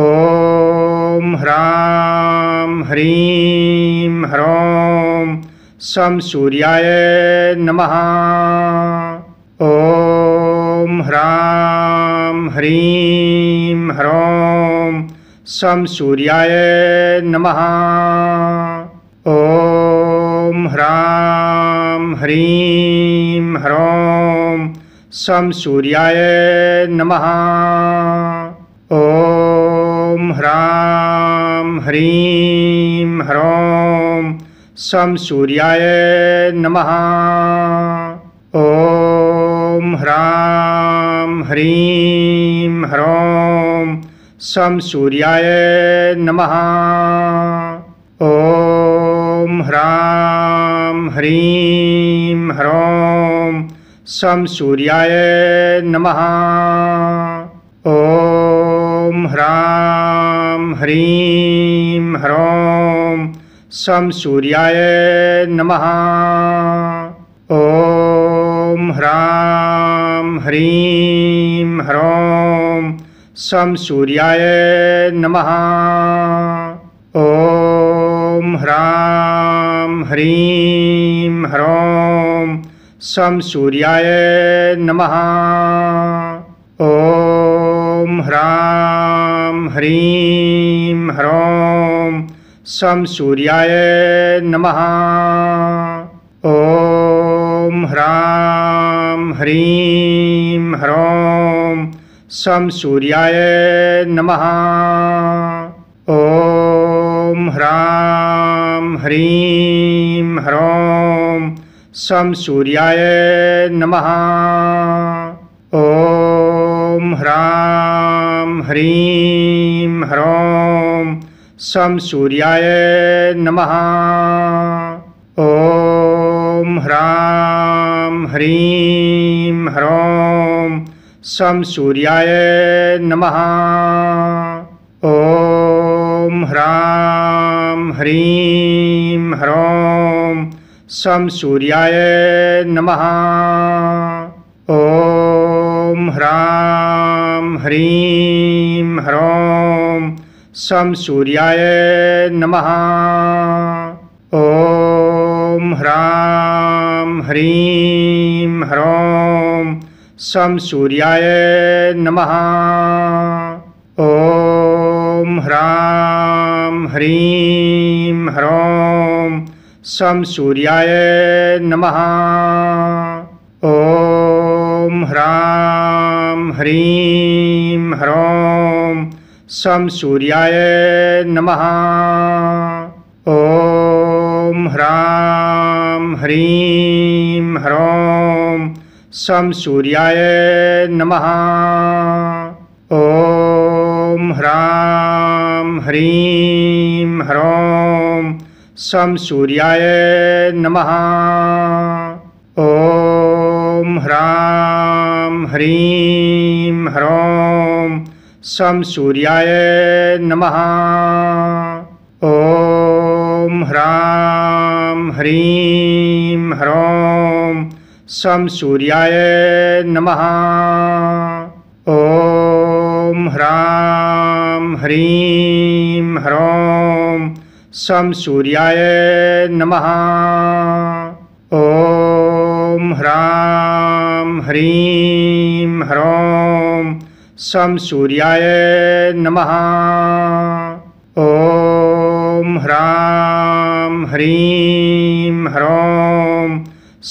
ॐ ह्रां ह्रीं ह्रौं सं सूर्याय नमः ॐ ह्रां ह्रीं ह्रौं सं सूर्याय नमः ॐ ह्रां ह्रीं ह्रौं सं सूर्याय नमः ॐ ॐ ह्रां ह्रीं ह्रौं सं सूर्याय नमः ॐ ह्रां ह्रीं ह्रौं सं सूर्याय नमः ॐ ह्रां ह्रीं ह्रौं सं सूर्याय नमः ॐ ॐ ह्रां ह्रीं ह्रौं सं सूर्याय नमः ॐ ह्रां ह्रीं ह्रौं सं सूर्याय नमः ॐ ह्रां ह्रीं ह्रौं सं सूर्याय नमः ॐ ह्रां ह्रीं ह्रौं सं सूर्याय नमः ॐ ह्रां ह्रीं ह्रौं सं सूर्याय नमः ॐ ह्रां ह्रीं ह्रौं सं सूर्याय नमः ॐ ह्रां ह्रीं ह्रौं सं सूर्याय नमः ॐ ह्रां ह्रीं ह्रौं सं सूर्याय नमः ॐ ह्रां ह्रीं ह्रौं सं सूर्याय नमः ॐ ह्रां ह्रीं ह्रौं सं सूर्याय नमः ॐ ह्रां ह्रीं ह्रौं सं सूर्याय नमः ॐ ह्रां ह्रीं ह्रौं सं सूर्याय नमः ॐ ॐ ह्रां ह्रीं ह्रौं सं सूर्याय नमः ॐ ह्रां ह्रीं ह्रौं सं सूर्याय नमः ॐ ह्रां ह्रीं ह्रौं सं सूर्याय नमः ॐ ॐ ह्रां ह्रीं ह्रौं सं सूर्याय नमः ॐ ह्रां ह्रीं ह्रौं सं सूर्याय नमः ॐ ह्रां ह्रीं ह्रौं सं सूर्याय नमः ॐ ॐ ह्रां ह्रीं ह्रौं सं सूर्याय नमः ॐ ह्रां ह्रीं ह्रौं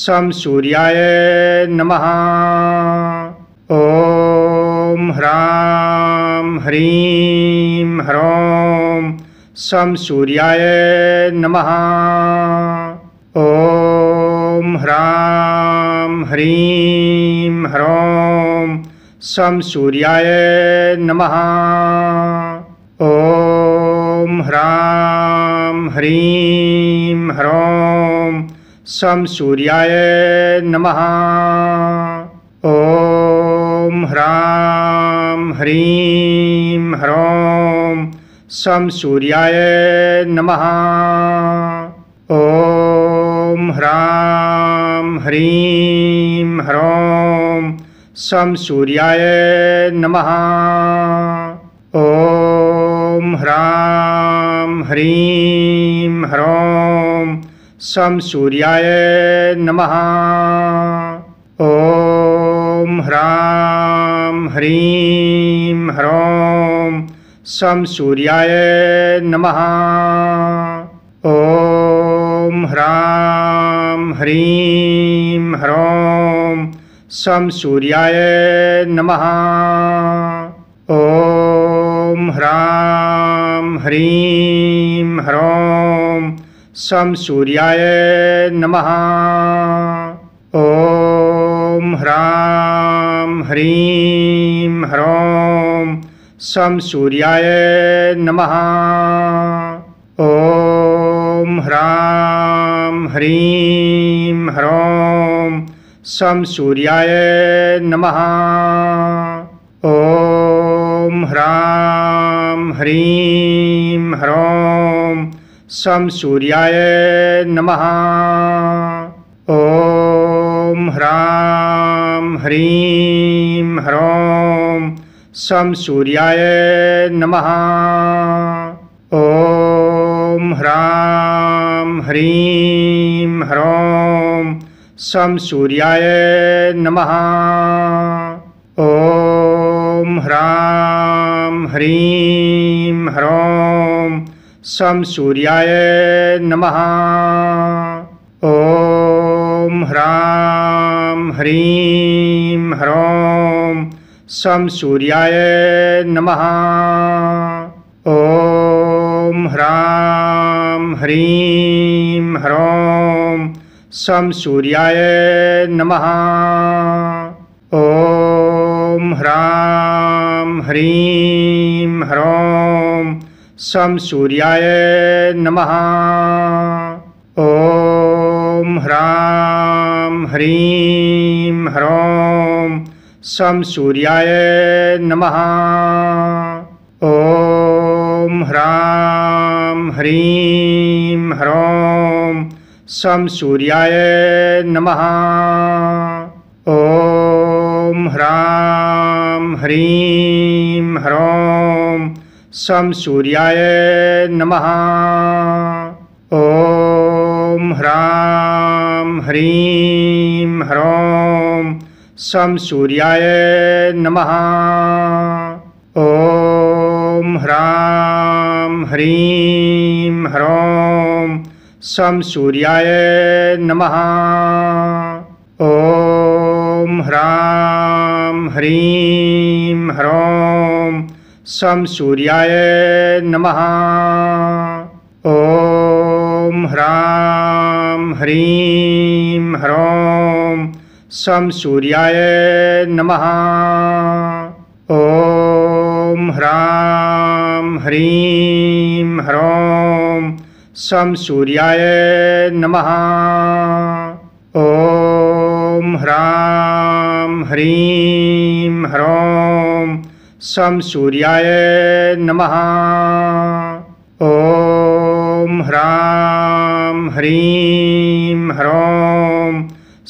सं सूर्याय नमः ॐ ह्रां ह्रीं ह्रौं सं सूर्याय नमः ॐ ह्रां ह्रीं ह्रौं सं सूर्याय नमः ॐ ह्रां ह्रीं ह्रौं सं सूर्याय नमः ॐ ह्रां ह्रीं ह्रौं सं सूर्याय नमः ॐ ॐ ह्रां ह्रीं ह्रौं सं सूर्याय नमः ॐ ह्रां ह्रीं ह्रौं सं सूर्याय नमः ॐ ह्रां ह्रीं ह्रौं सं सूर्याय नमः ॐ ॐ ह्रां ह्रीं ह्रौं सं सूर्याय नमः ॐ ह्रां ह्रीं ह्रौं सं सूर्याय नमः ॐ ह्रां ह्रीं ह्रौं सं सूर्याय नमः ॐ ॐ ह्रां ह्रीं ह्रौं सं सूर्याय नमः ॐ ह्रां ह्रीं ह्रौं सं सूर्याय नमः ॐ ह्रां ह्रीं ह्रौं सं सूर्याय नमः ॐ ॐ ह्रां ह्रीं ह्रौं सं सूर्याय नमः ॐ ह्रां ह्रीं ह्रौं सं सूर्याय नमः ॐ ह्रां ह्रीं ह्रौं सं सूर्याय नमः ॐ ॐ ह्रां ह्रीं ह्रौं सं सूर्याय नमः ॐ ह्रां ह्रीं ह्रौं सं सूर्याय नमः ॐ ह्रां ह्रीं ह्रौं सं सूर्याय नमः ॐ ॐ ह्रां ह्रीं ह्रौं सं सूर्याय नमः ॐ ह्रां ह्रीं ह्रौं सं सूर्याय नमः ॐ ह्रां ह्रीं ह्रौं सं सूर्याय नमः ॐ ॐ ह्रां ह्रीं ह्रौं सं सूर्याय नमः ॐ ह्रां ह्रीं ह्रौं सं सूर्याय नमः ॐ ह्रां ह्रीं ह्रौं सं सूर्याय नमः ॐ ॐ ह्रां ह्रीं ह्रौं सं सूर्याय नमः ॐ ह्रां ह्रीं ह्रौं सं सूर्याय नमः ॐ ह्रां ह्रीं ह्रौं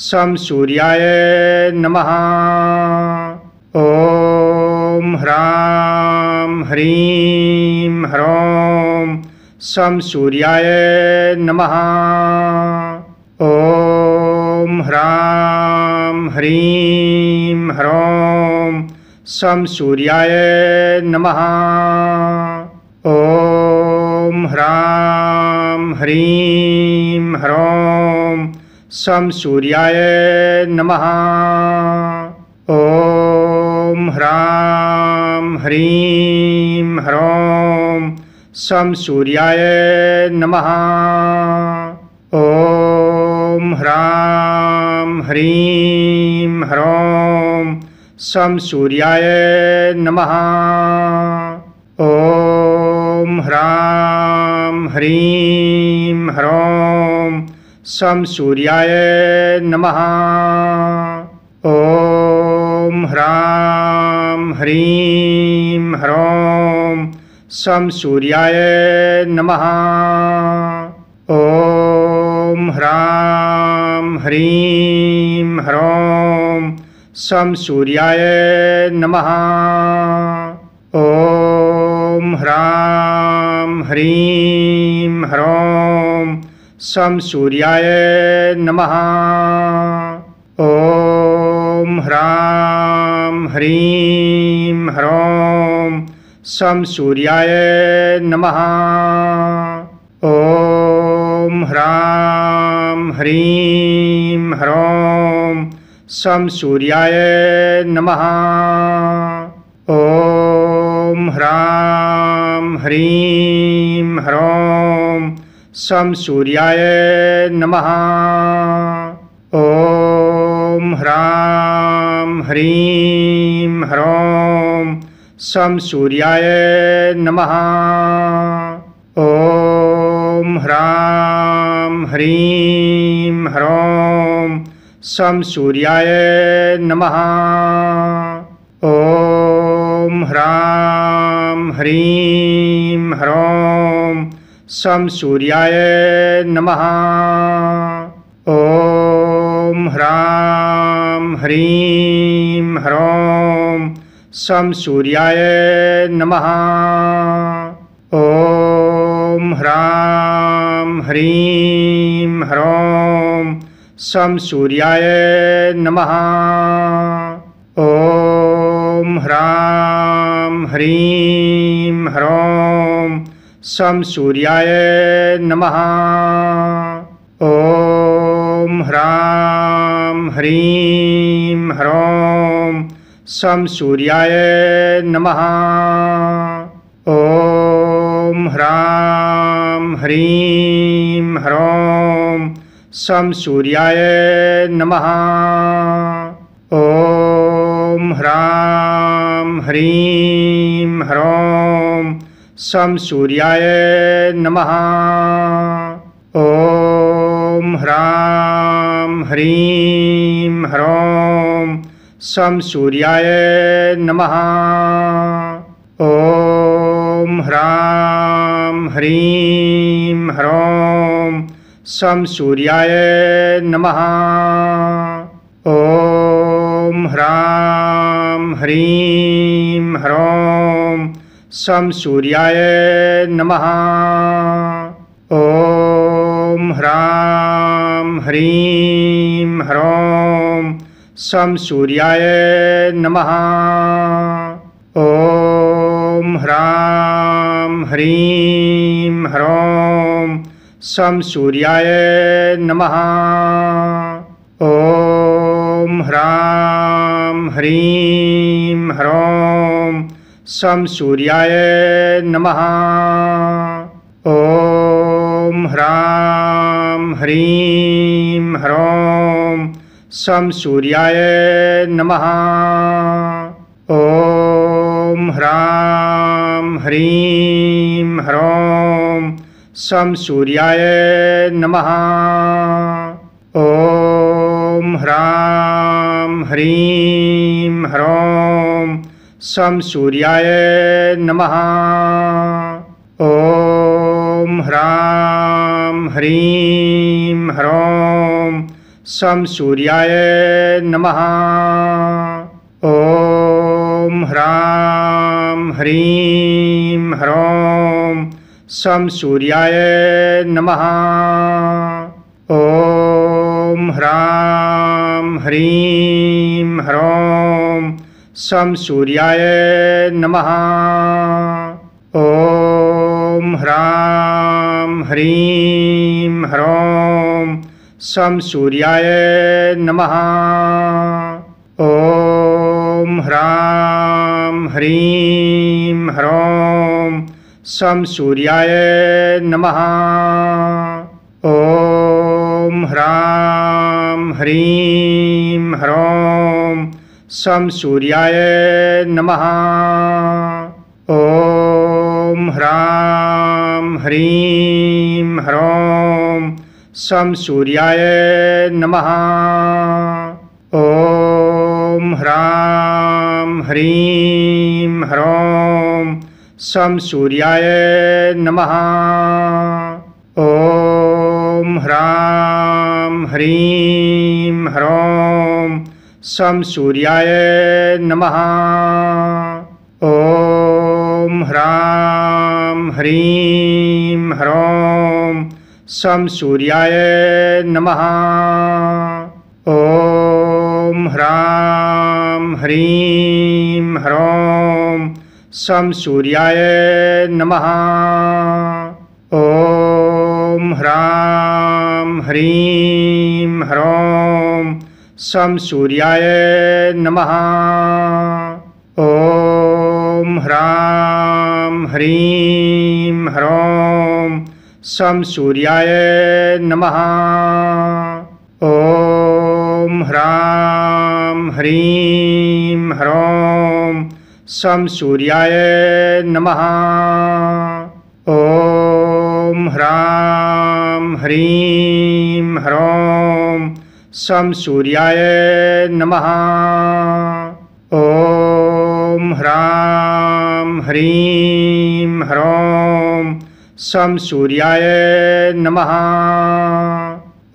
सं सूर्याय नमः ॐ ॐ ह्रां ह्रीं ह्रौं सं सूर्याय नमः ॐ ह्रां ह्रीं ह्रौं सं सूर्याय नमः ॐ ह्रां ह्रीं ह्रौं सं सूर्याय नमः ॐ ॐ ह्रां ह्रीं ह्रौं सं सूर्याय नमः ॐ ह्रां ह्रीं ह्रौं सं सूर्याय नमः ॐ ह्रां ह्रीं ह्रौं सं सूर्याय नमः ॐ ॐ ह्रां ह्रीं ह्रौं सं सूर्याय नमः ॐ ह्रां ह्रीं ह्रौं सं सूर्याय नमः ॐ ह्रां ह्रीं ह्रौं सं सूर्याय नमः ॐ ॐ ह्रां ह्रीं ह्रौं सं सूर्याय नमः ॐ ह्रां ह्रीं ह्रौं सं सूर्याय नमः ॐ ह्रां ह्रीं ह्रौं सं सूर्याय नमः ॐ ॐ ह्रां ह्रीं ह्रौं सं सूर्याय नमः ॐ ह्रां ह्रीं ह्रौं सं सूर्याय नमः ॐ ह्रां ह्रीं ह्रौं सं सूर्याय नमः ॐ ॐ ह्रां ह्रीं ह्रौं सं सूर्याय नमः ॐ ह्रां ह्रीं ह्रौं सं सूर्याय नमः ॐ ह्रां ह्रीं ह्रौं सं सूर्याय नमः ॐ ॐ ह्रां ह्रीं ह्रौं सं सूर्याय नमः ॐ ह्रां ह्रीं ह्रौं सं सूर्याय नमः ॐ ह्रां ह्रीं ह्रौं सं सूर्याय नमः ॐ ॐ ह्रां ह्रीं ह्रौं सं सूर्याय नमः ॐ ह्रां ह्रीं ह्रौं सं सूर्याय नमः ॐ ह्रां ह्रीं ह्रौं सं सूर्याय नमः ॐ ॐ ह्रां ह्रीं ह्रौं सं सूर्याय नमः ॐ ह्रां ह्रीं ह्रौं सं सूर्याय नमः ॐ ह्रां ह्रीं ह्रौं सं सूर्याय नमः ॐ ॐ ह्रां ह्रीं ह्रौं सं सूर्याय नमः ॐ ह्रां ह्रीं ह्रौं सं सूर्याय नमः ॐ ह्रां ह्रीं ह्रौं सं सूर्याय नमः ॐ ॐ ह्रां ह्रीं ह्रौं सं सूर्याय नमः ॐ ह्रां ह्रीं ह्रौं सं सूर्याय नमः ॐ ह्रां ह्रीं ह्रौं सं सूर्याय नमः ॐ ॐ ह्रां ह्रीं ह्रौं सं सूर्याय नमः ॐ ह्रां ह्रीं ह्रौं सं सूर्याय नमः ॐ ह्रां ह्रीं ह्रौं सं सूर्याय नमः ॐ ॐ ह्रां ह्रीं ह्रौं सं सूर्याय नमः ॐ ह्रां ह्रीं ह्रौं सं सूर्याय नमः ॐ ह्रां ह्रीं ह्रौं सं सूर्याय नमः ॐ ह्रां ह्रीं ह्रौं सं सूर्याय नमः ॐ ह्रां ह्रीं ह्रौं सं सूर्याय नमः ॐ ह्रां ह्रीं ह्रौं सं सूर्याय नमः ॐ ॐ ह्रां ह्रीं ह्रौं सं सूर्याय नमः ॐ ह्रां ह्रीं ह्रौं सं सूर्याय नमः ॐ ह्रां ह्रीं ह्रौं सं सूर्याय नमः ॐ ॐ ह्रां ह्रीं ह्रौं सं सूर्याय नमः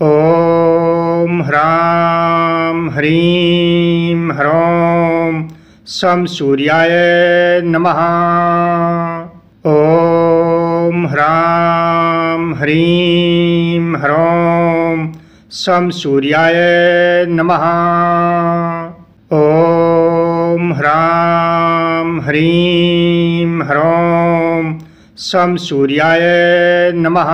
ॐ ह्रां ह्रीं ह्रौं सं सूर्याय नमः ॐ ह्रां ह्रीं ह्रौं सं सूर्याय नमः ॐ ॐ ह्रां ह्रीं ह्रौं सं सूर्याय नमः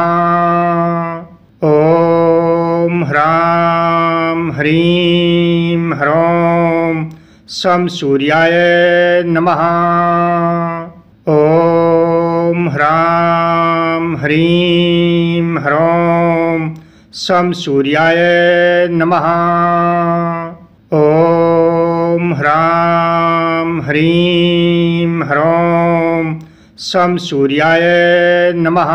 ॐ ह्रां ह्रीं ह्रौं सं सूर्याय नमः ॐ ह्रां ह्रीं ह्रौं सं सूर्याय नमः ॐ ह्रां ह्रीं ह्रों सं सूर्याय नमः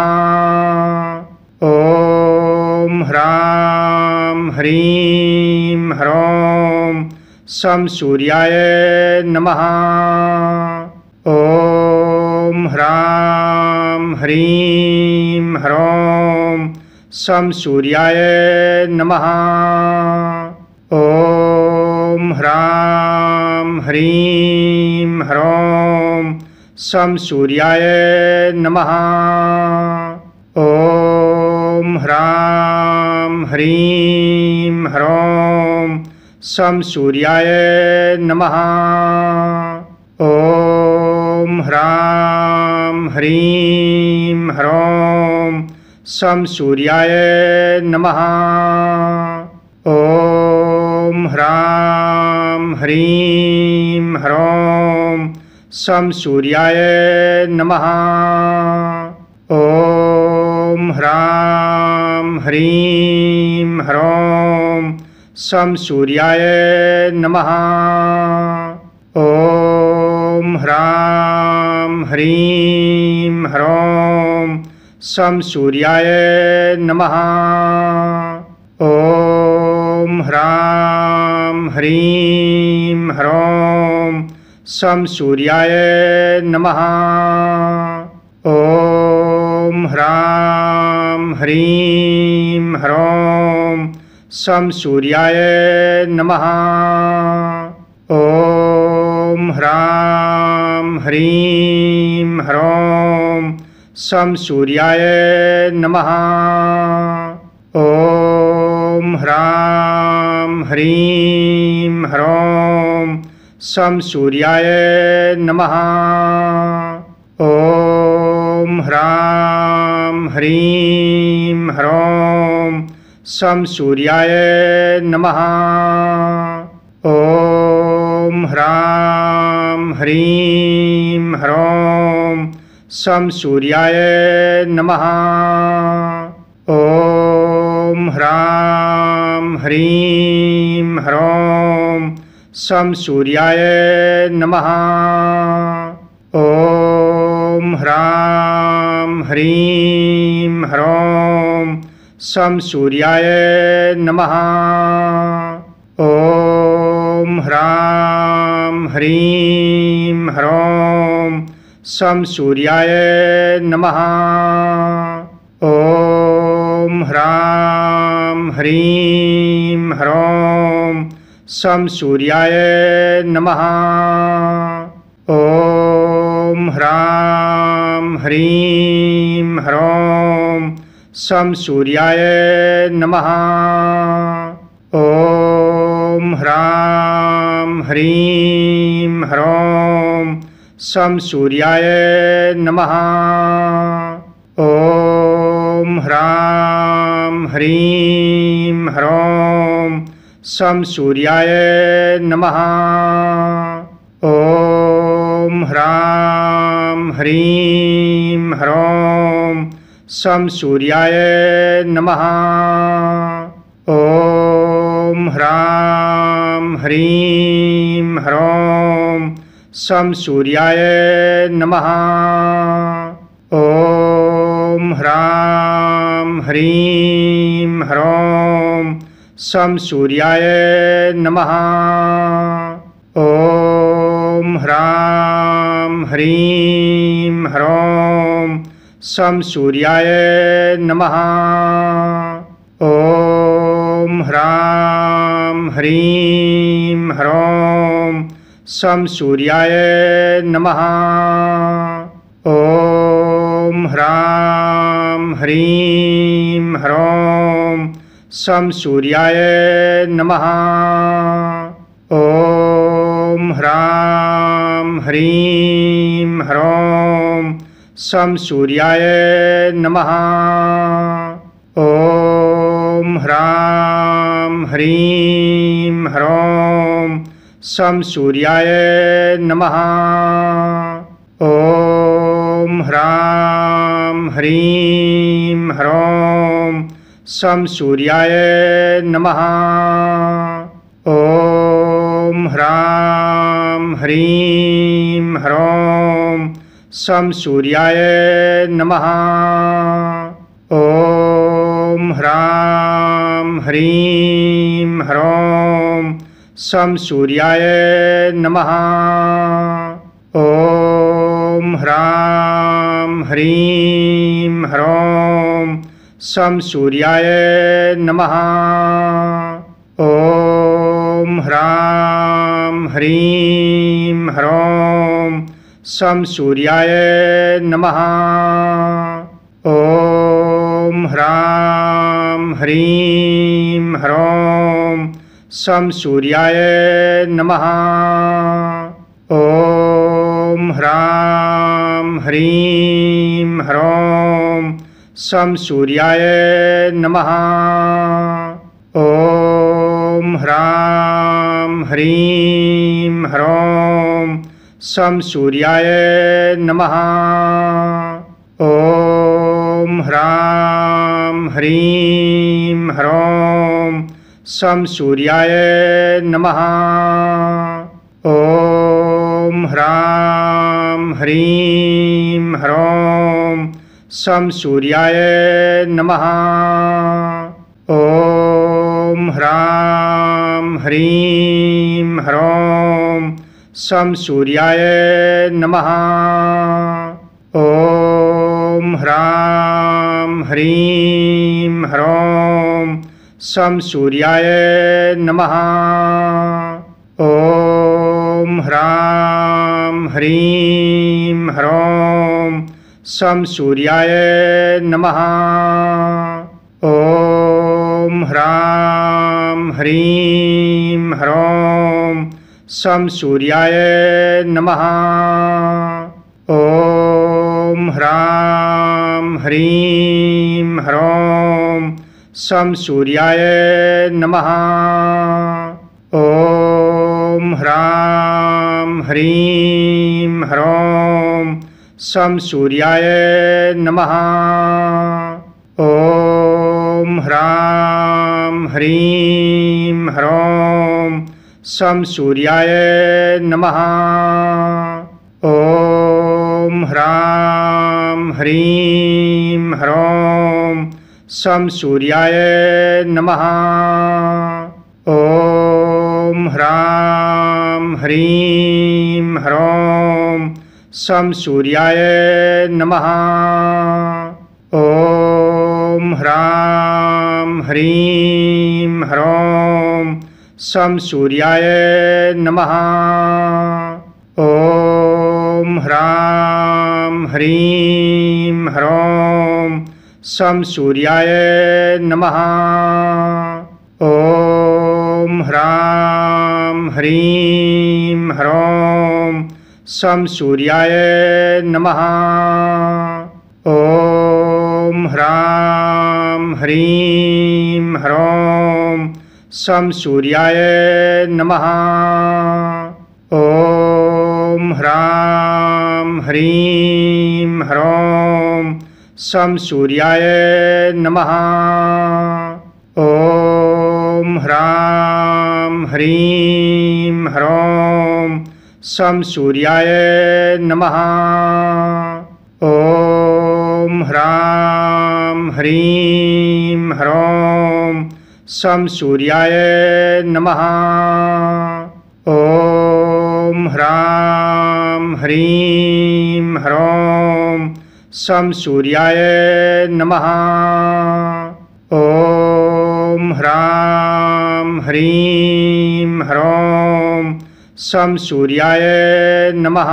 ॐ ह्रां ह्रीं ह्रों सं सूर्याय नमः ॐ ह्रां ह्रीं ह्रों सं सूर्याय नमः ॐ ॐ ह्रां ह्रीं ह्रौं सं सूर्याय नमः ॐ ह्रां ह्रीं ह्रौं सं सूर्याय नमः ॐ ह्रां ह्रीं ह्रौं सं सूर्याय नमः ॐ ॐ ह्रां ह्रीं ह्रौं सं सूर्याय नमः ॐ ह्रां ह्रीं ह्रौं सं सूर्याय नमः ॐ ह्रां ह्रीं ह्रौं सं सूर्याय नमः ॐ ह्रां ह्रीं ह्रौं सं सूर्याय नमः ॐ ह्रां ह्रीं ह्रौं सं सूर्याय नमः ॐ ह्रां ह्रीं ह्रौं सं सूर्याय नमः ॐ ॐ ह्रां ह्रीं ह्रौं सं सूर्याय नमः ॐ ह्रां ह्रीं ह्रौं सं सूर्याय नमः ॐ ह्रां ह्रीं ह्रौं सं सूर्याय नमः ॐ ॐ ह्रां ह्रीं ह्रौं सं सूर्याय नमः ॐ ह्रां ह्रीं ह्रौं सं सूर्याय नमः ॐ ह्रां ह्रीं ह्रौं सं सूर्याय नमः ॐ ह्रां ह्रीं ह्रौं सं सूर्याय नमः ॐ ह्रां ह्रीं ह्रौं सं सूर्याय नमः ॐ ह्रां ह्रीं ह्रौं सं सूर्याय नमः ॐ ॐ ह्रां ह्रीं ह्रौं सं सूर्याय नमः ॐ ह्रां ह्रीं ह्रौं सं सूर्याय नमः ॐ ह्रां ह्रीं ह्रौं सं सूर्याय नमः ॐ ॐ ह्रां ह्रीं ह्रौं सं सूर्याय नमः ॐ ह्रां ह्रीं ह्रौं सं सूर्याय नमः ॐ ह्रां ह्रीं ह्रौं सं सूर्याय नमः ॐ ॐ ह्रां ह्रीं ह्रौं सं सूर्याय नमः ॐ ह्रां ह्रीं ह्रौं सं सूर्याय नमः ॐ ह्रां ह्रीं ह्रौं सं सूर्याय नमः ॐ ॐ ह्रां ह्रीं ह्रौं सं सूर्याय नमः ॐ ह्रां ह्रीं ह्रौं सं सूर्याय नमः ॐ ह्रां ह्रीं ह्रौं सं सूर्याय नमः ॐ ॐ ह्रां ह्रीं ह्रौं सं सूर्याय नमः ॐ ह्रां ह्रीं ह्रौं सं सूर्याय नमः ॐ ह्रां ह्रीं ह्रौं सं सूर्याय नमः ॐ ॐ ह्रां ह्रीं ह्रौं सं सूर्याय नमः ॐ ह्रां ह्रीं ह्रौं सं सूर्याय नमः ॐ ह्रां ह्रीं ह्रौं सं सूर्याय नमः ॐ ॐ ह्रां ह्रीं ह्रौं सं सूर्याय नमः ॐ ह्रां ह्रीं ह्रौं सं सूर्याय नमः ॐ ह्रां ह्रीं ह्रौं सं सूर्याय नमः ॐ ॐ ह्रां ह्रीं ह्रौं सं सूर्याय नमः ॐ ह्रां ह्रीं ह्रौं सं सूर्याय नमः ॐ ह्रां ह्रीं ह्रौं सं सूर्याय नमः ॐ ॐ ह्रां ह्रीं ह्रौं सं सूर्याय नमः ॐ ह्रां ह्रीं ह्रौं सं सूर्याय नमः ॐ ह्रां ह्रीं ह्रौं सं सूर्याय नमः ॐ ॐ ह्रां ह्रीं ह्रौं सं सूर्याय नमः ॐ ह्रां ह्रीं ह्रौं सं सूर्याय नमः ॐ ह्रां ह्रीं ह्रौं सं सूर्याय नमः ॐ ॐ ह्रां ह्रीं ह्रौं सं सूर्याय नमः ॐ ह्रां ह्रीं ह्रौं सं सूर्याय नमः ॐ ह्रां ह्रीं ह्रौं सं सूर्याय नमः ॐ ॐ ह्रां ह्रीं ह्रौं सं सूर्याय नमः ॐ ह्रां ह्रीं ह्रौं सं सूर्याय नमः ॐ ह्रां ह्रीं ह्रौं सं सूर्याय नमः ॐ ॐ ह्रां ह्रीं ह्रौं सं सूर्याय नमः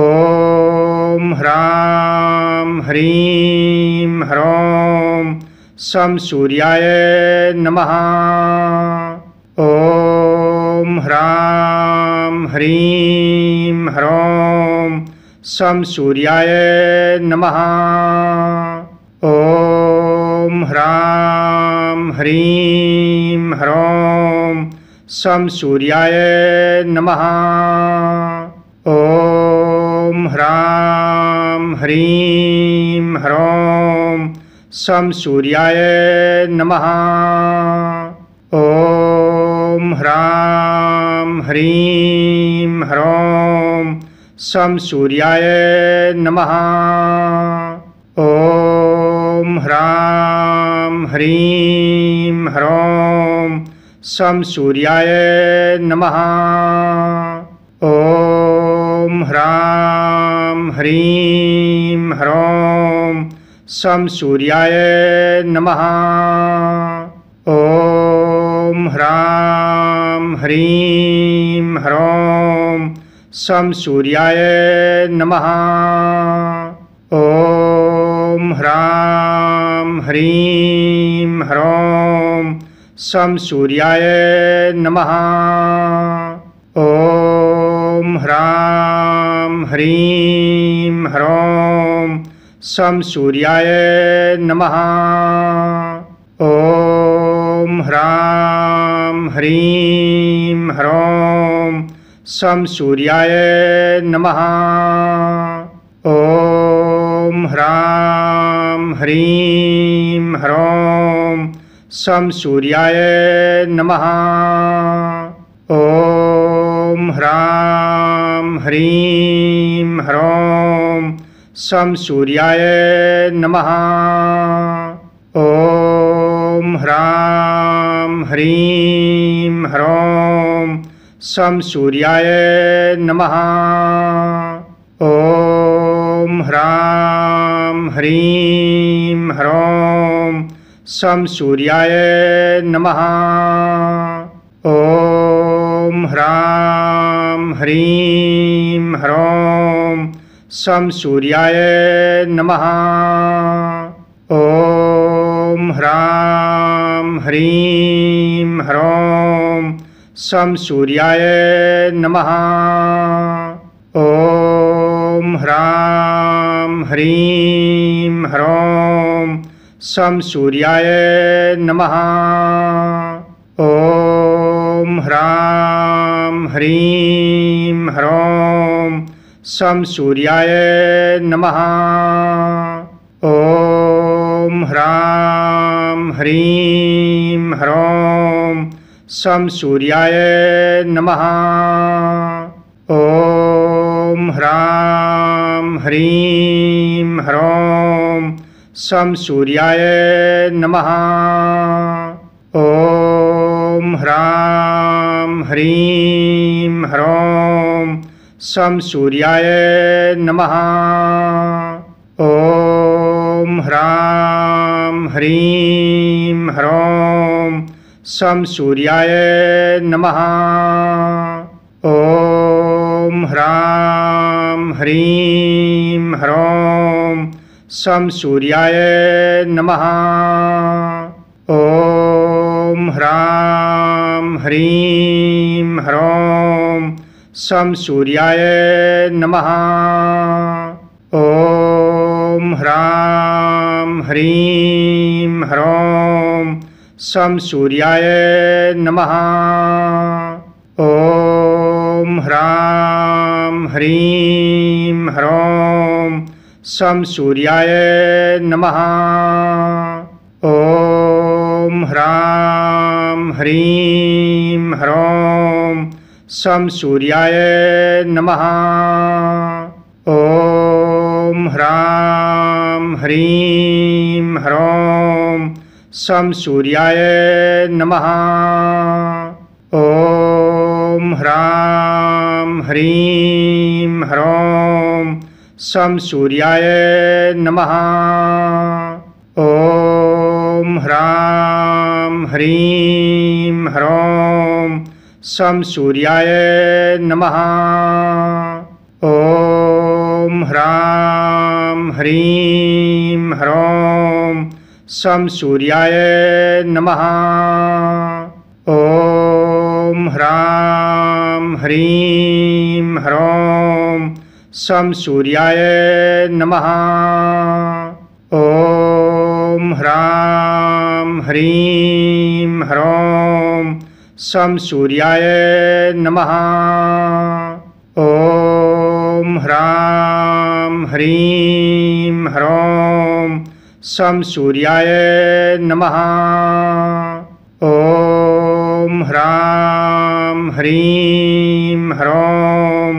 ॐ ह्रां ह्रीं ह्रौं सं सूर्याय नमः ॐ ह्रां ह्रीं ह्रौं सं सूर्याय नमः ॐ ॐ ह्रां ह्रीं ह्रौं सं सूर्याय नमः ॐ ह्रां ह्रीं ह्रौं सं सूर्याय नमः ॐ ह्रां ह्रीं ह्रौं सं सूर्याय नमः ॐ ॐ ह्रां ह्रीं ह्रौं सं सूर्याय नमः ॐ ह्रां ह्रीं ह्रौं सं सूर्याय नमः ॐ ह्रां ह्रीं ह्रौं सं सूर्याय नमः ॐ ॐ ह्रां ह्रीं ह्रौं सं सूर्याय नमः ॐ ह्रां ह्रीं ह्रौं सं सूर्याय नमः ॐ ह्रां ह्रीं ह्रौं सं सूर्याय नमः ॐ ॐ ह्रां ह्रीं ह्रौं सं सूर्याय नमः ॐ ह्रां ह्रीं ह्रौं सं सूर्याय नमः ॐ ह्रां ह्रीं ह्रौं सं सूर्याय नमः ॐ ॐ ह्रां ह्रीं ह्रौं सं सूर्याय नमः ॐ ह्रां ह्रीं ह्रौं सं सूर्याय नमः ॐ ह्रां ह्रीं ह्रौं सं सूर्याय नमः ॐ ॐ ह्रां ह्रीं ह्रौं सं सूर्याय नमः ॐ ह्रां ह्रीं ह्रौं सं सूर्याय नमः ॐ ह्रां ह्रीं ह्रौं सं सूर्याय नमः ॐ ॐ ह्रां ह्रीं ह्रौं सं सूर्याय नमः ॐ ह्रां ह्रीं ह्रौं सं सूर्याय नमः ॐ ह्रां ह्रीं ह्रौं सं सूर्याय नमः ॐ ॐ ह्रां ह्रीं ह्रौं सं सूर्याय नमः ॐ ह्रां ह्रीं ह्रौं सं सूर्याय नमः ॐ ह्रां ह्रीं ह्रौं सं सूर्याय नमः ॐ ॐ ह्रां ह्रीं ह्रौं सं सूर्याय नमः ॐ ह्रां ह्रीं ह्रौं सं सूर्याय नमः ॐ ह्रां ह्रीं ह्रौं सं सूर्याय नमः ॐ ॐ ह्रां ह्रीं ह्रौं सं सूर्याय नमः ॐ ह्रां ह्रीं ह्रौं सं सूर्याय नमः ॐ ह्रां ह्रीं ह्रौं सं सूर्याय नमः ॐ ॐ ह्रां ह्रीं ह्रौं सं सूर्याय नमः ॐ ह्रां ह्रीं ह्रौं सं सूर्याय नमः ॐ ह्रां ह्रीं ह्रौं सं सूर्याय नमः ॐ ॐ ह्रां ह्रीं ह्रौं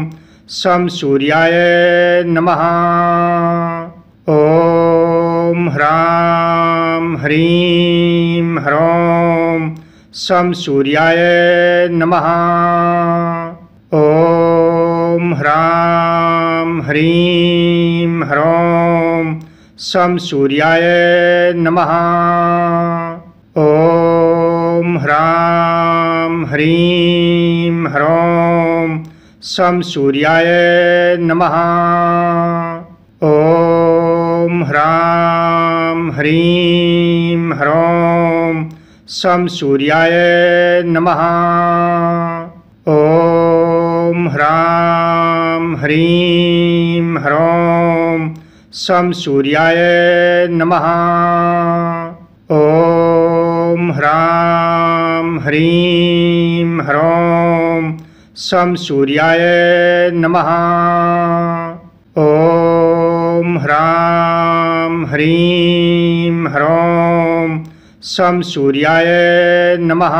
सं सूर्याय नमः ॐ ह्रां ह्रीं ह्रौं सं सूर्याय नमः ॐ ह्रां ह्रीं ह्रौं सं सूर्याय नमः ॐ ॐ ह्रां ह्रीं ह्रौं सं सूर्याय नमः ॐ ह्रां ह्रीं ह्रौं सं सूर्याय नमः ॐ ह्रां ह्रीं ह्रौं सं सूर्याय नमः ॐ ॐ ह्रां ह्रीं ह्रौं सं सूर्याय नमः ॐ ह्रां ह्रीं ह्रौं सं सूर्याय नमः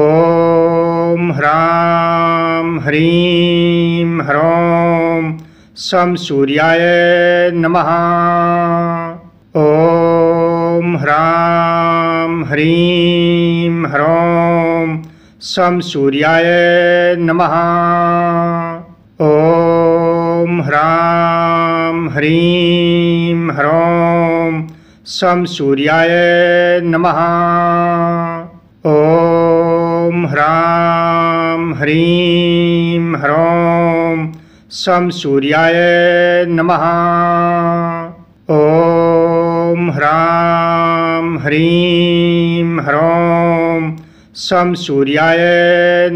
ॐ ह्रां ह्रीं ह्रौं सं सूर्याय नमः ॐ ॐ ह्रां ह्रीं ह्रौं सं सूर्याय नमः ॐ ह्रां ह्रीं ह्रौं सं सूर्याय नमः ॐ ह्रां ह्रीं ह्रौं सं सूर्याय नमः ॐ ॐ ह्रां ह्रीं ह्रौं सं सूर्याय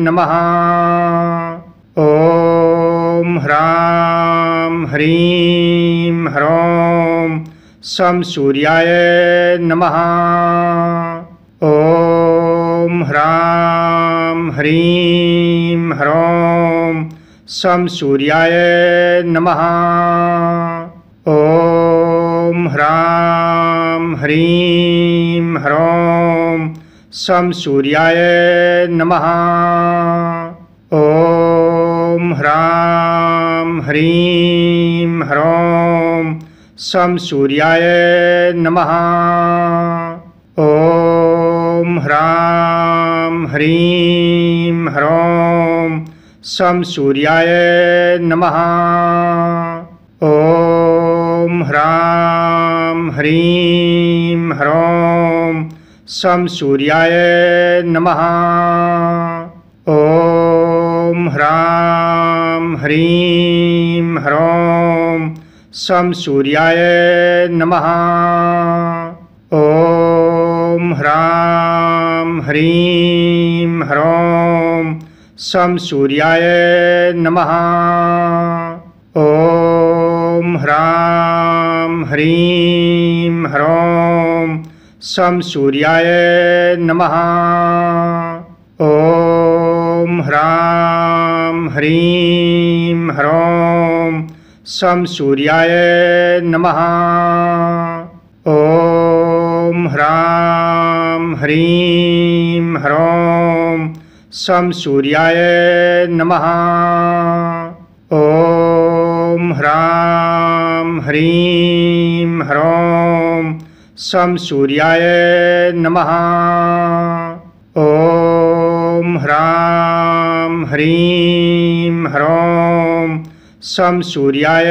नमः ॐ ह्रां ह्रीं ह्रौं सं सूर्याय नमः ॐ ह्रां ह्रीं ह्रौं सं सूर्याय नमः ॐ ॐ ह्रां ह्रीं ह्रौं सं सूर्याय नमः ॐ ह्रां ह्रीं ह्रौं सं सूर्याय नमः ॐ ह्रां ह्रीं ह्रौं सं सूर्याय नमः ॐ ॐ ह्रां ह्रीं ह्रौं सं सूर्याय नमः ॐ ह्रां ह्रीं ह्रौं सं सूर्याय नमः ॐ ह्रां ह्रीं ह्रौं सं सूर्याय नमः ॐ ॐ ह्रां ह्रीं ह्रौं सं सूर्याय नमः ॐ ह्रां ह्रीं ह्रौं सं सूर्याय नमः ॐ ह्रां ह्रीं ह्रौं सं सूर्याय नमः ॐ ह्रीं ह्रौं सं सूर्याय नमः ॐ ह्रां ह्रीं ह्रौं सं सूर्याय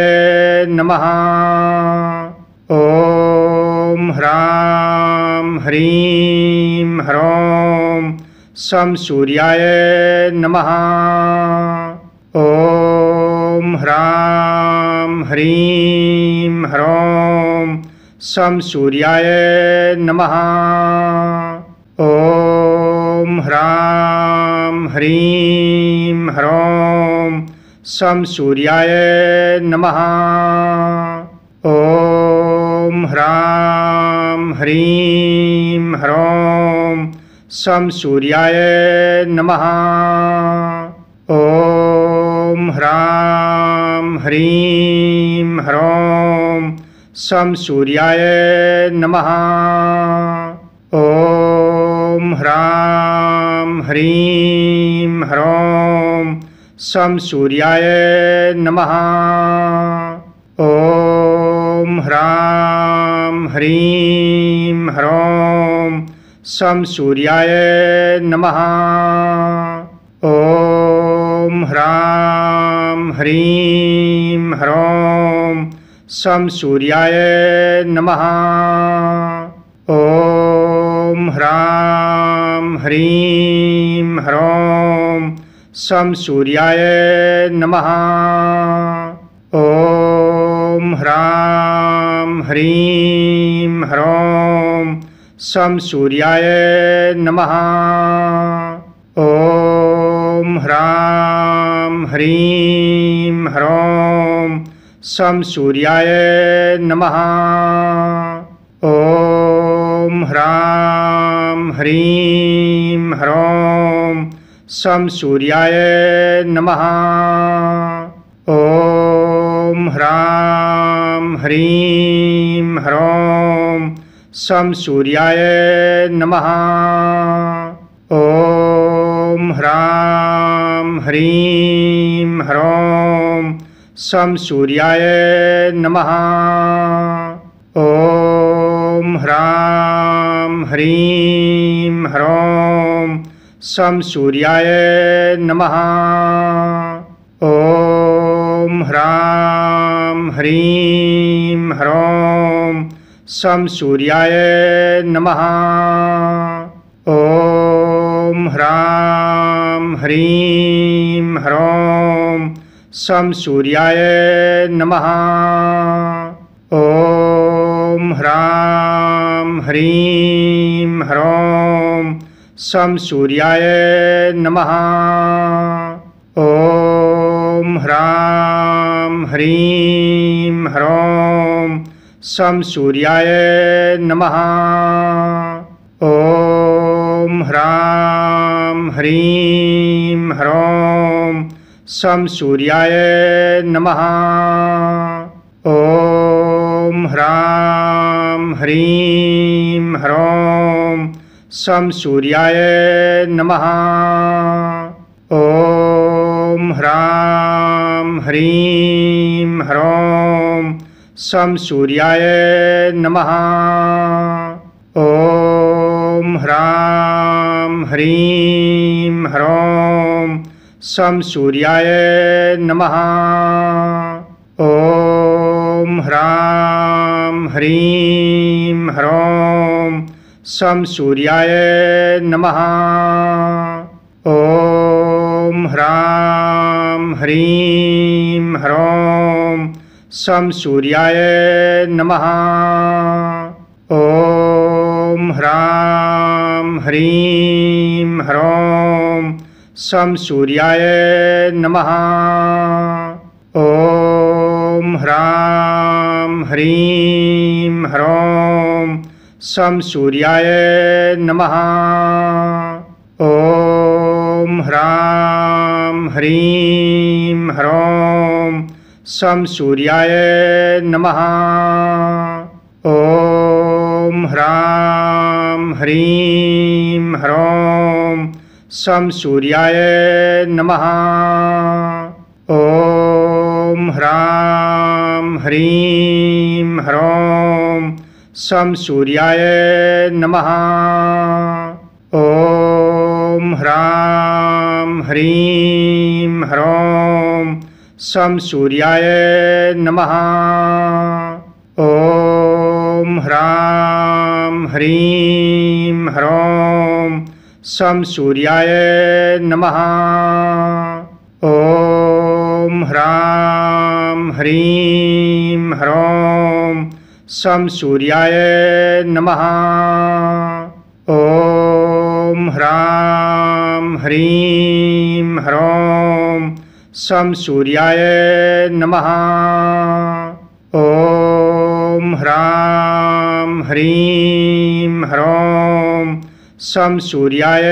नमः ॐ ह्रां ह्रीं ह्रौं सं सूर्याय नमः ॐ ह्रां ह्रीं ह्रौं सं सूर्याय नमः ॐ ह्रां ह्रीं ह्रौं सं सूर्याय नमः ॐ ह्रां ह्रीं ह्रौं सं सूर्याय नमः ॐ ह्रां ह्रीं ह्रौं सम सूर्याय नमः ॐ ह्रां ह्रीं ह्रौं सम सूर्याय नमः ॐ ह्रां ह्रीं ह्रौं सम सूर्याय नमः ॐ ह्रां ह्रीं ह्रौं सम सूर्याय नम ओ ह्रां ह्रीं ह्रौं सं सूर्याय नमः ॐ ह्रां ह्रीं ह्रौं सं सूर्याय नमः ॐ ह्रां ह्रीं ह्रौं सम सूर्याय नम ओ ह्रां ह्रीं ह्रौं सम सूर्याय नमः ॐ ह्रां ह्रीं ह्रौं सम सूर्याय नम ओ ह्रां ह्रीं ह्रौं सम सूर्याय नम ओ ह्रां ह्रीं ह्रौं सं सूर्याय नमः ॐ ह्रां ह्रीं ह्रौं सं सूर्याय नमः ॐ ह्रां ह्रीं ह्रौं सम सूर्याय नमः ॐ ह्रां ह्रीं ह्रौं सम सूर्याय नमः ॐ ह्रां ह्रीं ह्रौं सम सूर्याय नमः ॐ ह्रां ह्रीं ह्रौं सम सूर्याय नमः ॐ ह्रां ह्रीं ह्रौं सम सूर्याय नमः ॐ ह्रां ह्रीं ह्रौं सम सूर्याय नमः ॐ ह्रां ह्रीं ह्रौं सम सूर्याय नम ओ ह्रां ह्रीं ह्रौं सं सूर्याय नमः ॐ ह्रां ह्रीं ह्रौं सं सूर्याय नमः ॐ ह्रां ह्रीं ह्रौं सम सूर्याय नमः ॐ ह्रां ह्रीं ह्रौं सं सूर्याय नमः ॐ ह्रां ह्रीं ह्रौं सं सूर्याय नमः ॐ ह्रां ह्रीं ह्रौं सम सूर्याय नम ओ ह्रां ह्रीं ह्रौं सं सूर्याय नमः ॐ ह्रां ह्रीं ह्रौं सं सूर्याय नमः ॐ ह्रां ह्रीं ह्रौं सम सूर्याय नमः ॐ ह्रां ह्रीं ह्रौं सं सूर्याय नमः ॐ ह्रां ह्रीं ह्रौं सं सूर्याय नमः ॐ ह्रां ह्रीं ह्रौं सम सूर्याय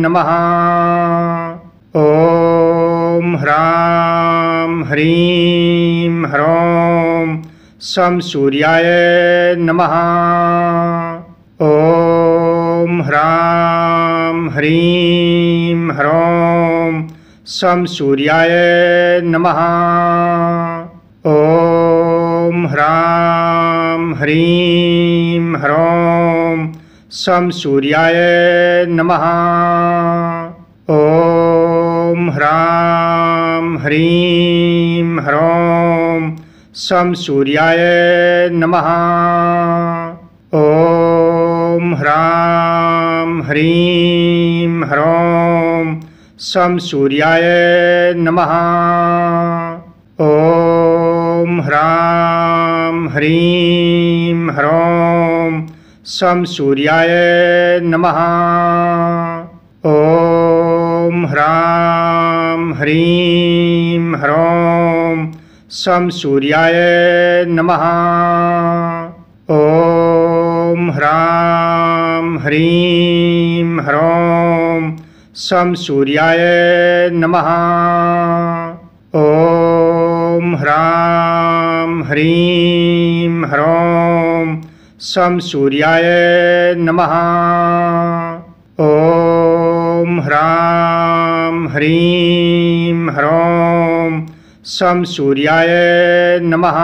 नम ओ ह्रां ह्रीं ह्रौं सं सूर्याय नमः ॐ ह्रां ह्रीं ह्रौं सं सूर्याय नमः ॐ ह्रां ह्रीं ह्रौं सम सूर्याय नमः ॐ ह्रां ह्रीं ह्रौं सं सूर्याय नमः ॐ ह्रां ह्रीं ह्रौं सं सूर्याय नमः ॐ ह्रां ह्रीं ह्रौं सम सूर्याय नमः ॐ ह्रां ह्रीं ह्रौं सं सूर्याय नमः ॐ ह्रां ह्रीं ह्रौं सं सूर्याय नमः ॐ ह्रां ह्रीं ह्रौं सम सूर्याय नमः ॐ ह्रां ह्रीं ह्रौं सं सूर्याय नमः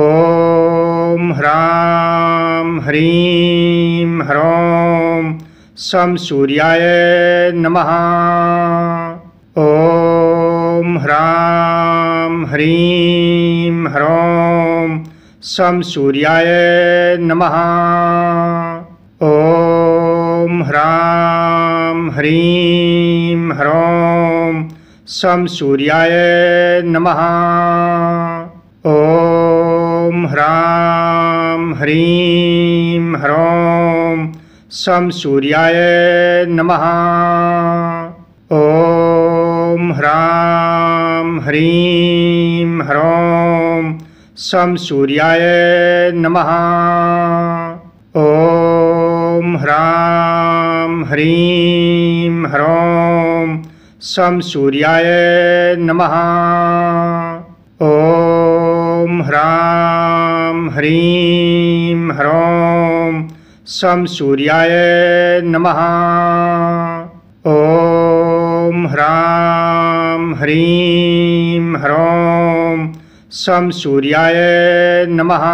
ॐ ह्रां ह्रीं ह्रौं सं सूर्याय नमः ॐ ह्रां ह्रीं ह्रौं सम सूर्याय नमः ॐ ह्रां ह्रीं ह्रौं सं सूर्याय नमः ॐ ह्रां ह्रीं ह्रौं सं सूर्याय नमः ॐ ह्रां ह्रीं ह्रौं सम सूर्याय नम ओ ह्रां ह्रीं ह्रौं सं सूर्याय नमः ॐ ह्रां ह्रीं ह्रौं सं सूर्याय नमः ॐ ह्रां ह्रीं ह्रौं सम सूर्याय नमः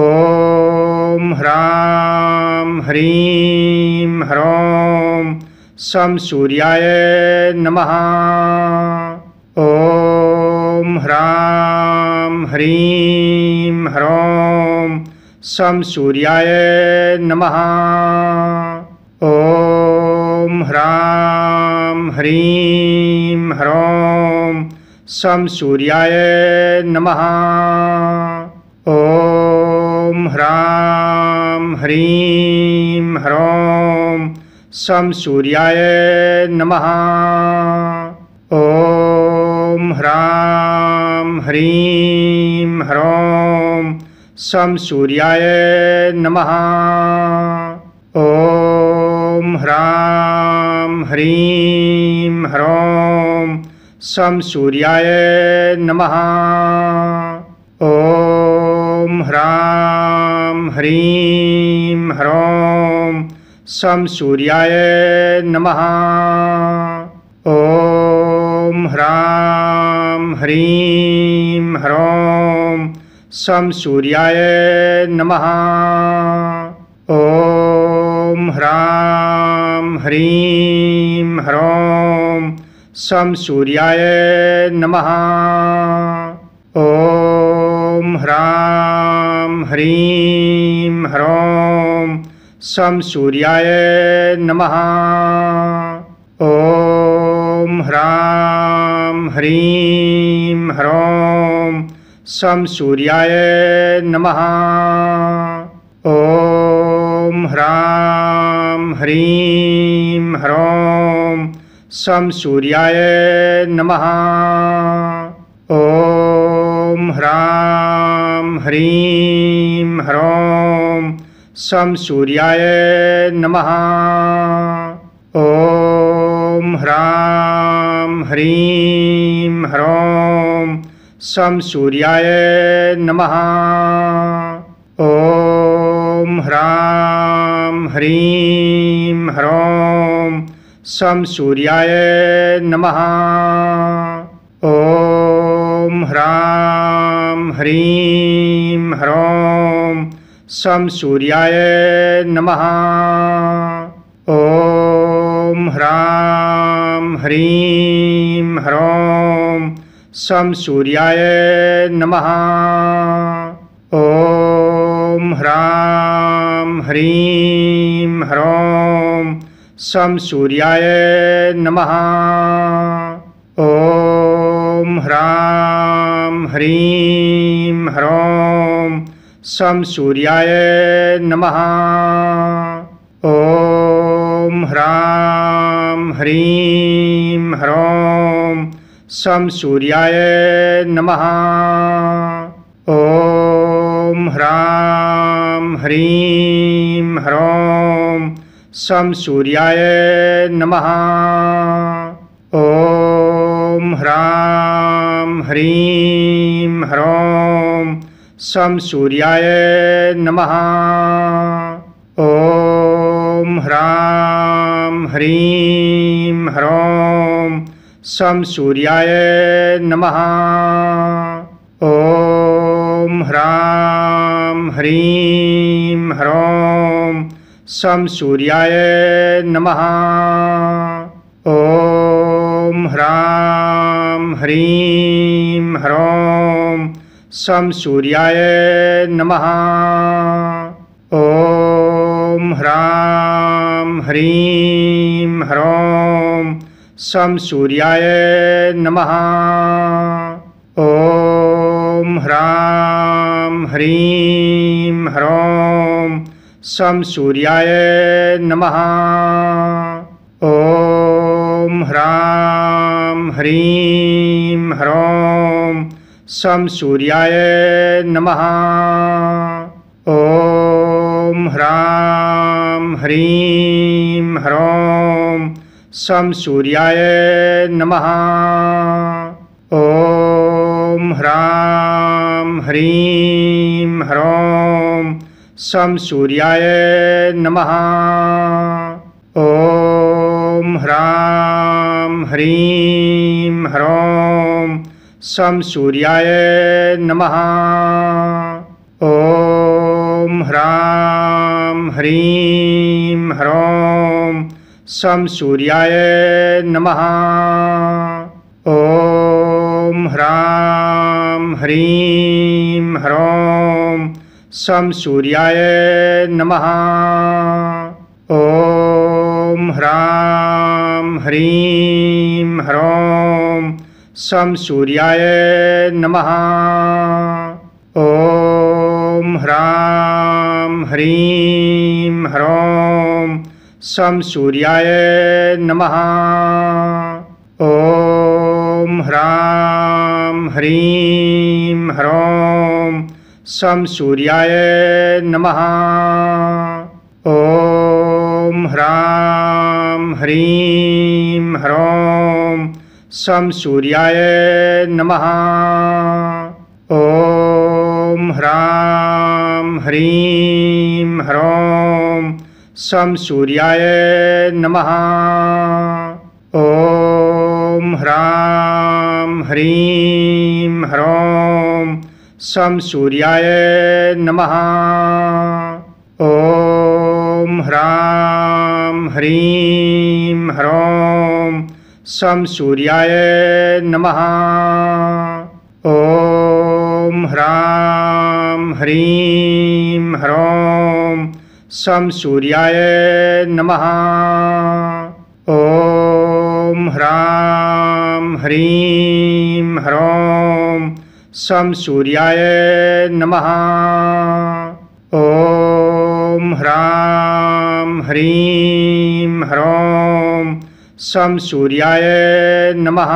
ॐ ह्रां ह्रीं ह्रौं सं सूर्याय नमः ॐ ह्रां ह्रीं ह्रौं सं सूर्याय नमः ॐ ह्रां ह्रीं ह्रौं सम सूर्याय नम ओ ह्रां ह्रीं ह्रौं सं सूर्याय नमः ॐ ह्रां ह्रीं ह्रौं सं सूर्याय नम ओ ह्रां ह्रीं ह्रौं सम सूर्याय नमः ॐ ह्रां ह्रीं ह्रौं सम सूर्याय नमः ॐ ह्रां ह्रीं ह्रौं सम सूर्याय नमः ॐ ह्रां ह्रीं ह्रौं सम सूर्याय नम ओ ह्रां ह्रीं ह्रौं सं सूर्याय नमः ॐ ह्रां ह्रीं ह्रौं सं सूर्याय नमः ॐ ह्रां ह्रीं ह्रौं सम सूर्याय नमः ॐ ह्रां ह्रीं ह्रौं सम सूर्याय नमः ॐ ह्रां ह्रीं ह्रौं सम सूर्याय नमः ॐ ह्रां ह्रीं ह्रौं सम सूर्याय नमः ॐ ह्रां ह्रीं ह्रौं सं सूर्याय नमः ॐ ह्रां ह्रीं ह्रौं सं सूर्याय नमः ॐ ह्रां ह्रीं ह्रौं सम सूर्याय नमः ॐ ह्रां ह्रीं ह्रौं सम सूर्याय नमः ॐ ह्रां ह्रीं ह्रौं सम सूर्याय नमः ॐ ह्रां ह्रीं ह्रौं सम सूर्याय नम ओ ह्रां ह्रीं ह्रौं सं सूर्याय नमः ॐ ह्रां ह्रीं ह्रौं सं सूर्याय नमः ॐ ह्रां ह्रीं ह्रौं सम सूर्याय नम ओ ह्रां ह्रीं ह्रौं सं सूर्याय नमः ॐ ह्रां ह्रीं ह्रौं सं सूर्याय नमः ॐ ह्रां ह्रीं ह्रौं सम सूर्याय नमः ॐ ह्रां ह्रीं ह्रौं सं सूर्याय नमः ॐ ह्रां ह्रीं ह्रौं सं सूर्याय नमः ॐ ह्रां ह्रीं ह्रौं सम सूर्याय नम ओ ह्रां ह्रीं ह्रौं सं सूर्याय नमः ॐ ह्रां ह्रीं ह्रौं सं सूर्याय नमः ॐ ह्रां ह्रीं ह्रौं सम सूर्याय नमः ॐ ह्रां ह्रीं ह्रौं सं सूर्याय नमः ॐ ह्रां ह्रीं ह्रौं सं सूर्याय नमः ॐ ह्रां ह्रीं ह्रौं सम सूर्याय नम ओ ह्रां ह्रीं ह्रौं सं सूर्याय नमः ॐ ह्रां ह्रीं ह्रौं सं सूर्याय नमः ॐ ह्रां ह्रीं ह्रौं सम सूर्याय नमः ॐ ह्रां ह्रीं ह्रौं सम सूर्याय नमः ॐ ह्रां ह्रीं ह्रौं सम सूर्याय नमः ॐ ह्रां ह्रीं ह्रौं सम सूर्याय नम ओ ह्रां ह्रीं ह्रौं सं सूर्याय नमः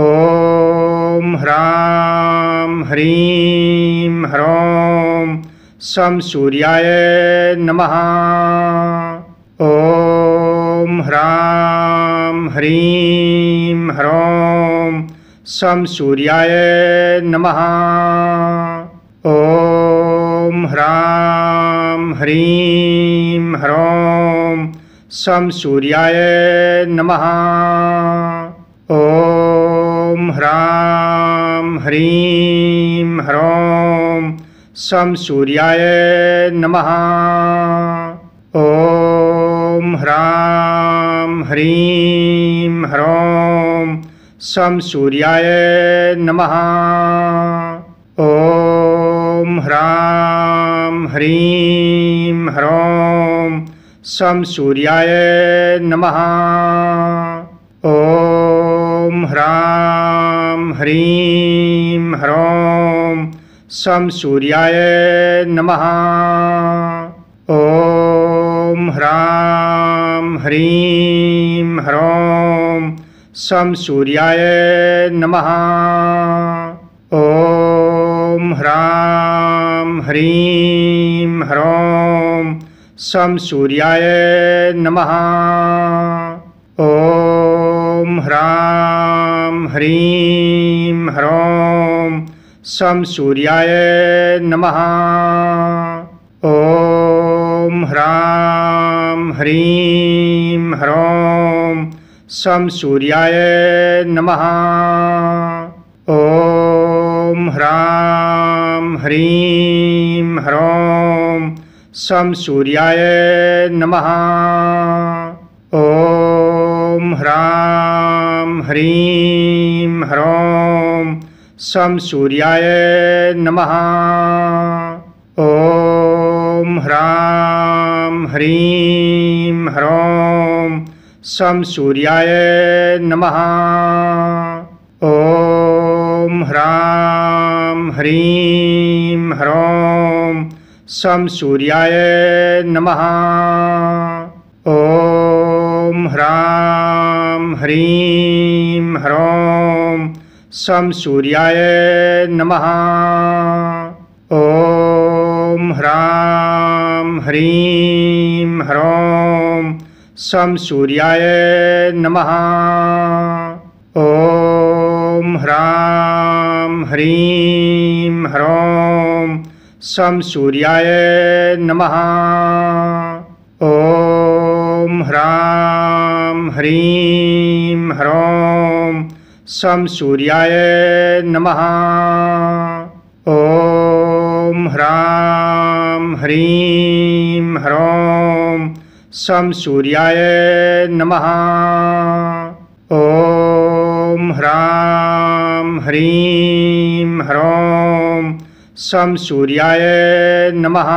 ॐ ह्रां ह्रीं ह्रौं सं सूर्याय नमः ॐ ह्रां ह्रीं ह्रौं सम सूर्याय नमः ॐ ह्रां ह्रीं ह्रौं सं सूर्याय नमः ॐ ह्रां ह्रीं ह्रौं सं सूर्याय नमः ॐ ह्रां ह्रीं ह्रौं सम सूर्याय नमः ॐ ह्रां ह्रीं ह्रौं सं सूर्याय नमः ॐ ह्रां ह्रीं ह्रौं सं सूर्याय नमः ॐ ह्रां ह्रीं ह्रौं सम सूर्याय नम ओ ह्रां ह्रीं ह्रौं सं सूर्याय नमः ॐ ह्रां ह्रीं ह्रौं सं सूर्याय नमः ॐ ह्रां ह्रीं ह्रौं सम सूर्याय नमः ॐ ह्रां ह्रीं ह्रौं सं सूर्याय नमः ॐ ह्रां ह्रीं ह्रौं सं सूर्याय नमः ॐ ह्रां ह्रीं ह्रौं सम सूर्याय नम ओ ह्रां ह्रीं ह्रौं सं सूर्याय नमः ॐ ह्रां ह्रीं ह्रौं सं सूर्याय नमः ॐ ह्रां ह्रीं ह्रौं सम सूर्याय नमः ॐ ह्रां ह्रीं ह्रौं सं सूर्याय नमः ॐ ह्रां ह्रीं ह्रौं सं सूर्याय नमः ॐ ह्रां ह्रीं सम सूर्याय नम ओ ह्रां ह्रीं ह्रौं सं सूर्याय नमः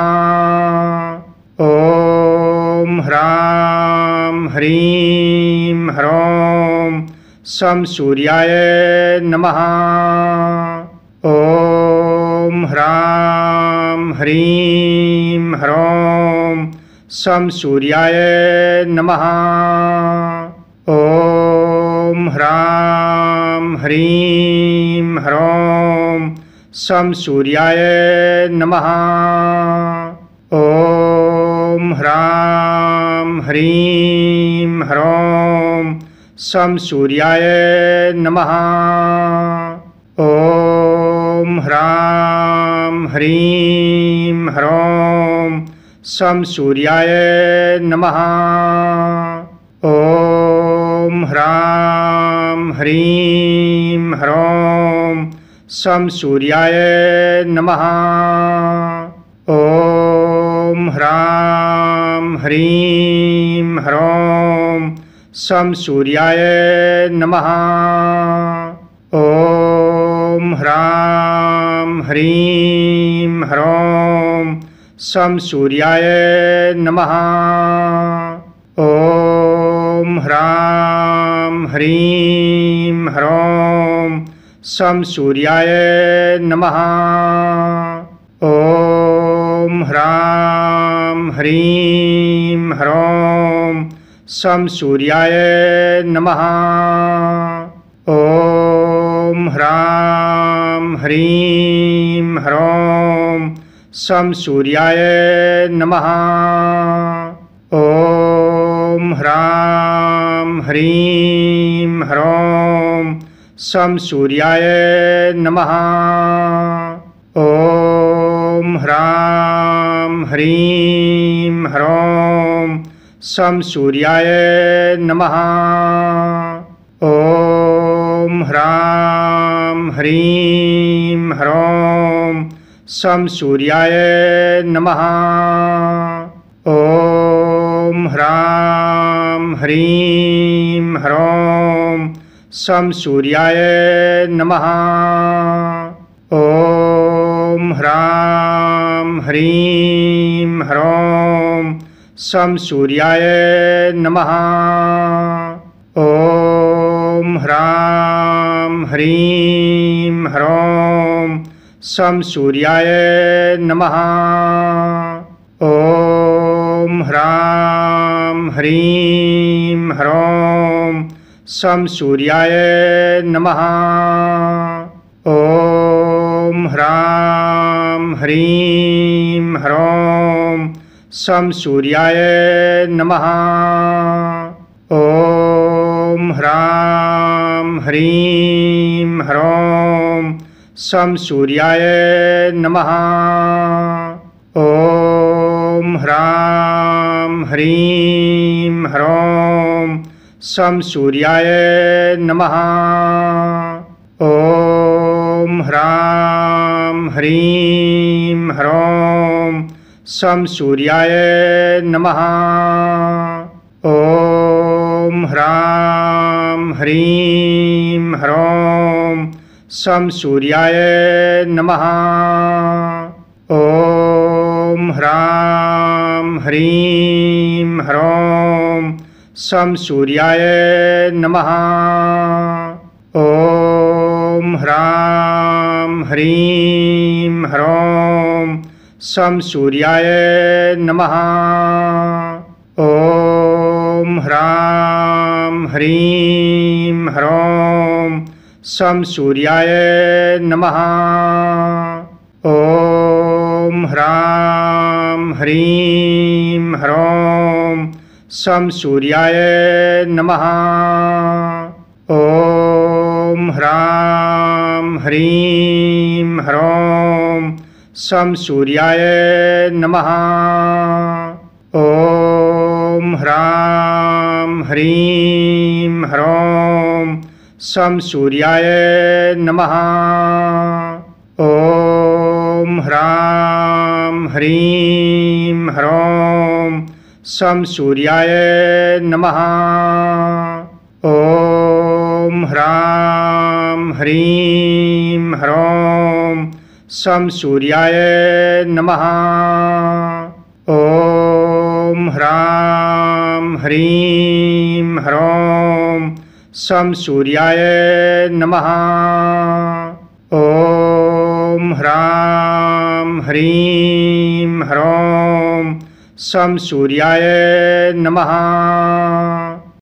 ॐ ह्रां ह्रीं ह्रौं सं सूर्याय नमः ॐ ह्रां ह्रीं ह्रौं सम सूर्याय नमः ॐ ह्रां ह्रीं ह्रौं सं सूर्याय नमः ॐ ह्रां ह्रीं ह्रौं सं सूर्याय नमः ॐ ह्रां ह्रीं ह्रौं सम सूर्याय नमः ॐ ह्रां ह्रीं ह्रौं सं सूर्याय नमः ॐ ह्रां ह्रीं ह्रौं सं सूर्याय नमः ॐ ह्रां ह्रीं ह्रौं सम सूर्याय नम ओ ह्रां ह्रीं ह्रौं सं सूर्याय नमः ॐ ह्रां ह्रीं ह्रौं सं सूर्याय नमः ॐ ह्रां ह्रीं ह्रौं सम सूर्याय नमः ॐ ह्रां ह्रीं ह्रौं सं सूर्याय नमः ॐ ह्रां ह्रीं ह्रौं सं सूर्याय नमः ॐ ह्रां ह्रीं ह्रौं सम सूर्याय नम ओ ह्रां ह्रीं ह्रौं सं सूर्याय नमः ॐ ह्रां ह्रीं ह्रौं सं सूर्याय नमः ॐ ह्रां ह्रीं ह्रौं सम सूर्याय नमः ॐ ह्रां ह्रीं ह्रौं सं सूर्याय नमः ॐ ह्रां ह्रीं ह्रौं सं सूर्याय नमः ॐ ह्रां ह्रीं ह्रौं सम सूर्याय नम ओ ह्रां ह्रीं ह्रौं सं सूर्याय नमः ॐ ह्रां ह्रीं ह्रौं सं सूर्याय नमः ॐ ह्रां ह्रीं ह्रौं सम सूर्याय नमः ॐ ह्रां ह्रीं ह्रौं सम सूर्याय नमः ॐ ह्रां ह्रीं ह्रौं सम सूर्याय नमः ॐ ह्रां ह्रीं ह्रौं सम सूर्याय नम ओ ह्रां ह्रीं ह्रौं सं सूर्याय नमः ॐ ह्रां ह्रीं ह्रौं सं सूर्याय नमः ॐ ह्रां ह्रीं ह्रौं सम सूर्याय नमः ॐ ह्रां ह्रीं ह्रौं सम सूर्याय नमः ॐ ह्रां ह्रीं ह्रौं सम सूर्याय नमः ॐ ह्रां ह्रीं ह्रौं सम सूर्याय नमः ॐ ह्रां ह्रीं ह्रौं सम सूर्याय नमः